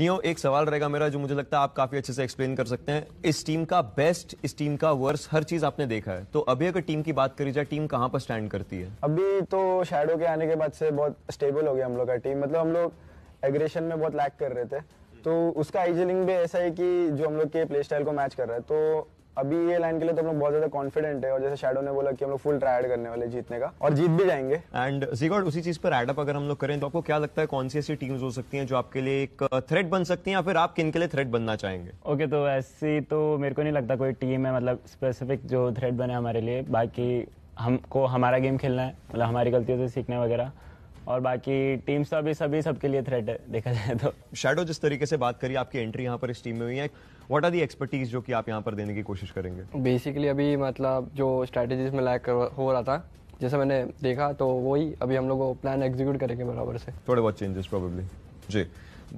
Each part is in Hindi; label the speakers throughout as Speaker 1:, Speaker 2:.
Speaker 1: नियो एक सवाल रहेगा मेरा जो मुझे लगता है आप काफी अच्छे से एक्सप्लेन कर सकते हैं इस टीम का बेस्ट इस टीम का वर्स हर चीज आपने देखा है तो अभी अगर टीम की बात करी जाए टीम कहाँ पर स्टैंड करती है
Speaker 2: अभी तो शेडो के आने के बाद से बहुत स्टेबल हो गया हम लोग का टीम मतलब हम लोग एग्रेशन में बहुत लैक कर रहे थे तो उसका आइजलिंग भी ऐसा है कि जो हम लोग के प्ले स्टाइल को मैच कर रहा है तो अभी ये लाइन के लिए तो हम लोग बहुत ज्यादा कॉन्फिडेंट है और जैसे शेडो ने बोला कि हम लोग फुल ट्राइड करने वाले जीतने का और जीत भी जाएंगे
Speaker 1: एंड जीगॉड उसी चीज पर एडअप अगर हम लोग करें तो आपको क्या लगता है कौन सी ऐसी टीम्स हो सकती हैं जो आपके लिए एक थ्रेट बन सकती हैं या फिर आप किन के लिए थ्रेट बनना चाहेंगे ओके okay, तो ऐसी तो मेरे को नहीं लगता कोई टीम है मतलब स्पेसिफिक जो थ्रेट बने हमारे लिए बाकी हमको हमारा गेम खेलना है मतलब हमारी गलतियों से सीखना वगैरह और बाकी टीम तो सब सभी सबके लिए थ्रेट है देखा जाए तो शेडो जिस तरीके से बात करी आपकी एंट्री यहाँ पर इस टीम में हुई है व्हाट आर दी एक्सपर्टीज जो कि आप यहाँ पर देने की कोशिश करेंगे
Speaker 2: बेसिकली अभी मतलब जो स्ट्रेटेजी में लैक हो रहा था जैसे मैंने देखा तो
Speaker 1: वही अभी हम लोग प्लान एग्जीक्यूट करेंगे बराबर से थोड़े बहुत चेंजेस प्रोबेबली जी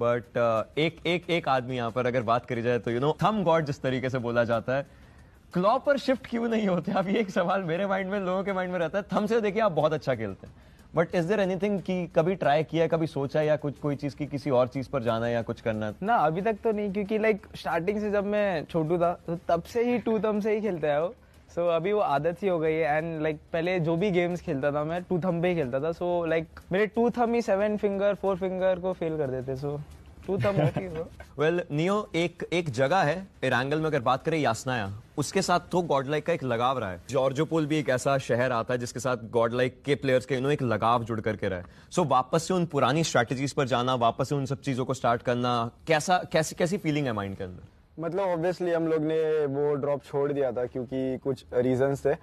Speaker 1: बट uh, एक एक एक आदमी यहाँ पर अगर बात करी जाए तो यू नो थम गॉड जिस तरीके से बोला जाता है क्लॉ पर शिफ्ट क्यों नहीं होते आप ये एक सवाल मेरे माइंड में लोगों के माइंड में रहता है थम से तो देखिए आप बहुत अच्छा खेलते हैं बट इज देर एनीथिंग की कभी ट्राई किया कभी सोचा या कुछ कोई चीज की किसी और चीज पर जाना या कुछ करना ना अभी तक तो नहीं क्योंकि लाइक स्टार्टिंग से जब मैं छोटू था तो तब से ही टू थम
Speaker 3: से ही खेलता है वो सो so, अभी वो आदत ही हो गई है एंड लाइक like, पहले जो भी गेम्स खेलता था मैं टू थम पे ही खेलता था सो so, लाइक like, मेरे टू थम ही सेवन फिंगर फोर फिंगर को फेल कर देते सो so, तू तो
Speaker 1: वेल नियो एक एक जगह है इरांगल में अगर बात करें यासनाया उसके साथ तो गॉड लाइक का एक लगाव रहा है जॉर्जोपोल भी एक ऐसा शहर आता है जिसके साथ गॉड लाइक के प्लेयर्स के इन्होंने एक लगाव जुड़ करके रहा है सो so, वापस से उन पुरानी स्ट्रैटेजीज पर जाना वापस से उन सब चीज़ों को स्टार्ट करना कैसा कैसी कैसी फीलिंग है माइंड के अंदर
Speaker 2: मतलब ऑब्वियसली हम लोग ने वो ड्रॉप छोड़ दिया था क्योंकि कुछ रीजंस थे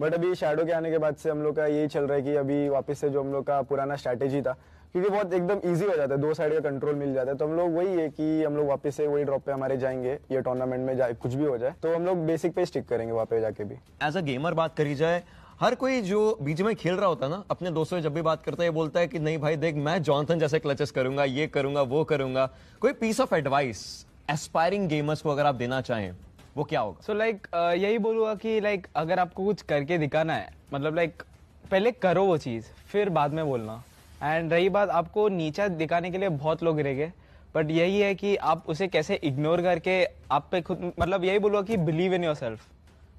Speaker 2: बट अभी शेडो के आने के बाद से हम लोग का यही चल रहा है कि अभी वापस से जो हम लोग का पुराना स्ट्रैटेजी था क्योंकि बहुत एकदम ईजी हो जाता है दो साइड का कंट्रोल मिल जाता है तो हम लोग वही है कि हम लोग वापस से वही ड्रॉप पे हमारे जाएंगे ये टूर्नामेंट में जाए कुछ भी हो जाए तो हम लोग बेसिक पे स्टिक करेंगे वहाँ पे जाके भी
Speaker 1: एज अ गेमर बात करी जाए हर कोई जो बीच में खेल रहा होता है ना अपने दोस्तों से जब भी बात करता है बोलता है कि नहीं भाई देख मैं जॉनथन जैसे क्लचेस करूंगा ये करूंगा वो करूंगा कोई piece of advice aspiring gamers को अगर आप देना चाहें वो क्या होगा सो
Speaker 3: लाइक uh, यही बोलूंगा कि लाइक अगर आपको कुछ करके दिखाना है मतलब लाइक पहले करो वो चीज़ फिर बाद में बोलना एंड रही बात आपको नीचा दिखाने के लिए बहुत लोग गिरेगे बट यही है कि आप उसे कैसे इग्नोर करके आप पे खुद मतलब यही बोलो कि बिलीव इन योर सेल्फ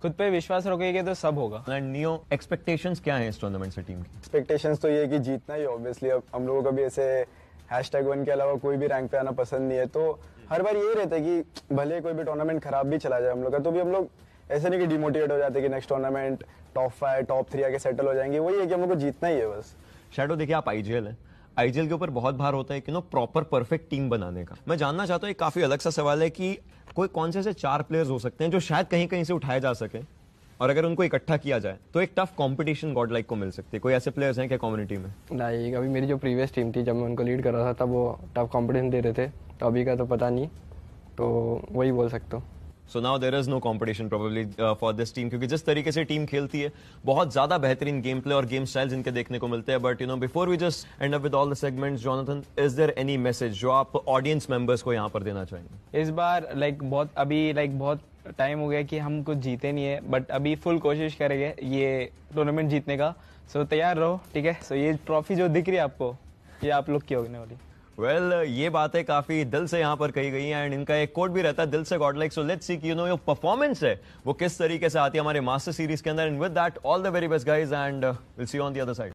Speaker 1: खुद पे विश्वास रखेंगे तो सब होगा एंड नियो एक्सपेक्टेशंस क्या है इस टूर्नामेंट से टीम की
Speaker 3: एक्सपेक्टेशंस
Speaker 2: तो ये कि जीतना ही ऑब्वियसली अब हम लोगों का भी ऐसे हैशटैग वन के अलावा कोई भी रैंक पे आना पसंद नहीं है तो हर बार ये रहता है कि भले कोई भी टूर्नामेंट खराब भी चला जाए हम लोग का तो भी हम लोग ऐसे नहीं कि डिमोटिवेट हो जाते कि next tournament top five top three आके सेटल हो जाएंगे वही है कि हम लोग को जीतना ही है बस
Speaker 1: शेडो देखिए आप आईजीएल है आईजीएल के ऊपर बहुत भार होता है कि नो प्रॉपर परफेक्ट टीम बनाने का मैं जानना चाहता हूँ एक काफी अलग सा सवाल है कि कोई कौन से ऐसे चार प्लेयर्स हो सकते हैं जो शायद कहीं कहीं से उठाए जा सके और अगर उनको इकट्ठा किया जाए तो एक टफ कंपटीशन गॉड लाइक को मिल सकती है कोई ऐसे प्लेयर्स हैं क्या कम्युनिटी में
Speaker 2: नहीं अभी मेरी जो प्रीवियस टीम थी जब मैं उनको लीड कर रहा था तब वो टफ कॉम्पिटिशन दे रहे थे तो अभी का तो पता नहीं तो वही बोल सकता हूँ
Speaker 1: so now there is no competition probably for this team क्योंकि जिस तरीके से टीम खेलती है बहुत ज्यादा बेहतरीन गेम प्ले और गेम स्टाइल इनके देखने को मिलते हैं but you know before we just end up with all the segments Jonathan is there any message जो आप ऑडियंस मेंबर्स को यहाँ पर देना चाहेंगे
Speaker 3: इस बार लाइक like, बहुत अभी लाइक like, बहुत टाइम हो गया कि हम कुछ जीते नहीं है बट अभी फुल कोशिश करेंगे ये टूर्नामेंट जीतने का सो so, तैयार रहो ठीक है सो so, ये ट्रॉफी जो दिख रही है आपको ये आप लोग की होने वाली
Speaker 1: वेल well, uh, ये बातें काफी दिल से यहाँ पर कही गई हैं एंड इनका एक कोड भी रहता है दिल से god like so let's see you know yo performance है वो किस तरीके से आती है हमारे मास्टर सीरीज के अंदर and with that all the very best guys and will see on the other side